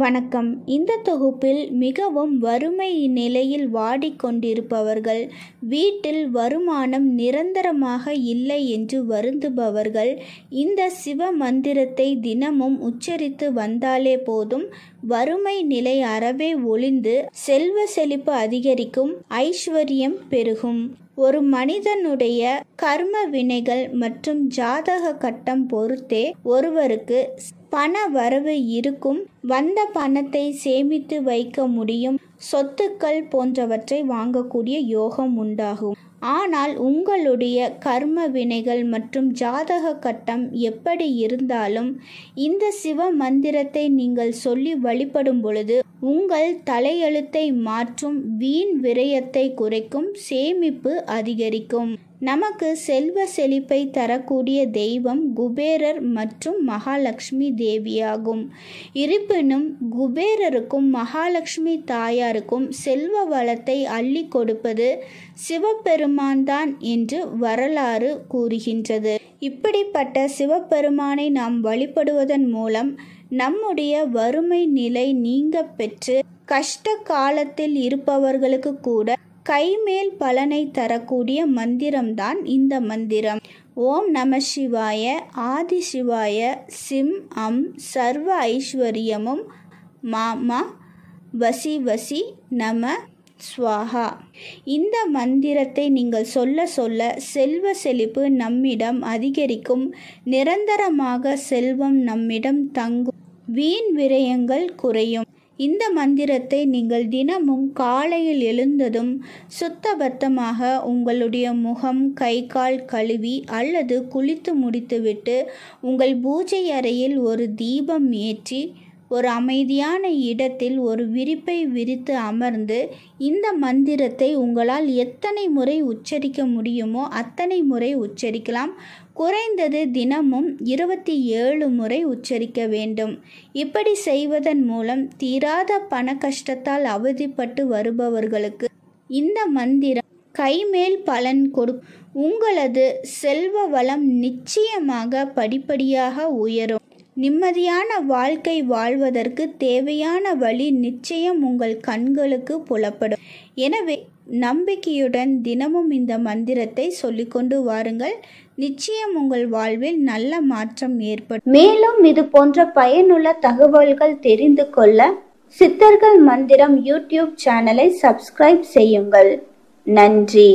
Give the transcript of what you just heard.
வணக்கம் இந்த தொகுப்பில் மிகவும் வறுமை நிலையில் வாடிக்கொண்டிருப்பவர்கள் வீட்டில் வருமானம் நிரந்தரமாக இல்லை என்று வருந்துபவர்கள் இந்த சிவ மந்திரத்தை தினமும் உச்சரித்து வந்தாலே போதும் வறுமை நிலை அறவே ஒளிந்து செல்வ செழிப்பு அதிகரிக்கும் ஐஸ்வர்யம் பெருகும் ஒரு மனிதனுடைய கர்ம வினைகள் மற்றும் ஜாதக கட்டம் பொறுத்தே ஒருவருக்கு பண வரவு இருக்கும் வந்த பணத்தை சேமித்து வைக்க முடியும் சொத்துக்கள் போன்றவற்றை வாங்கக்கூடிய யோகம் உண்டாகும் ஆனால் உங்களுடைய கர்ம வினைகள் மற்றும் ஜாதக கட்டம் எப்படி இருந்தாலும் இந்த சிவ மந்திரத்தை நீங்கள் சொல்லி வழிபடும் பொழுது உங்கள் தலையெழுத்தை மாற்றும் வீண் விரயத்தை குறைக்கும் சேமிப்பு அதிகரிக்கும் நமக்கு செல்வ செழிப்பை தரக்கூடிய தெய்வம் குபேரர் மற்றும் மகாலட்சுமி தேவியாகும் இருப்பினும் குபேரருக்கும் மகாலட்சுமி தாயாருக்கும் செல்வ வளத்தை அள்ளி கொடுப்பது சிவபெருமான்தான் என்று வரலாறு கூறுகின்றது இப்படிப்பட்ட சிவபெருமானை நாம் வழிபடுவதன் மூலம் நம்முடைய வறுமை நிலை நீங்க பெற்று கஷ்ட காலத்தில் இருப்பவர்களுக்கு கூட கைமேல் பலனை தரக்கூடிய மந்திரம்தான் இந்த மந்திரம் ஓம் நம சிவாய ஆதி சிவாய சிம் அம் சர்வ ஐஸ்வர்யமும் மாமா வசி வசி நம ஸ்வாஹா இந்த மந்திரத்தை நீங்கள் சொல்ல சொல்ல செல்வ செழிப்பு நம்மிடம் அதிகரிக்கும் நிரந்தரமாக செல்வம் நம்மிடம் தங்கும் வீண் விரயங்கள் குறையும் இந்த மந்திரத்தை நீங்கள் தினமும் காலையில் எழுந்ததும் சுத்தபத்தமாக உங்களுடைய முகம் கை கால் கழுவி அல்லது குளித்து முடித்துவிட்டு உங்கள் பூஜை அறையில் ஒரு தீபம் ஏற்றி ஒரு அமைதியான இடத்தில் ஒரு விரிப்பை விரித்து அமர்ந்து இந்த மந்திரத்தை உங்களால் எத்தனை முறை உச்சரிக்க முடியுமோ அத்தனை முறை உச்சரிக்கலாம் குறைந்தது தினமும் இருபத்தி ஏழு முறை உச்சரிக்க வேண்டும் இப்படி செய்வதன் மூலம் தீராத பண கஷ்டத்தால் அவதிப்பட்டு வருபவர்களுக்கு இந்த மந்திரம் கைமேல் பலன் கொடு உங்களது செல்வ வளம் நிச்சயமாக படிப்படியாக உயரும் நிம்மதியான வாழ்க்கை வாழ்வதற்கு தேவையான வழி நிச்சயம் உங்கள் கண்களுக்கு புலப்படும் எனவே நம்பிக்கையுடன் தினமும் இந்த மந்திரத்தை சொல்லிக்கொண்டு வாருங்கள் நிச்சயம் உங்கள் வாழ்வில் நல்ல மாற்றம் ஏற்படும் மேலும் இது போன்ற பயனுள்ள தகவல்கள் தெரிந்து கொள்ள சித்தர்கள் மந்திரம் யூடியூப் சேனலை சப்ஸ்கிரைப் செய்யுங்கள் நன்றி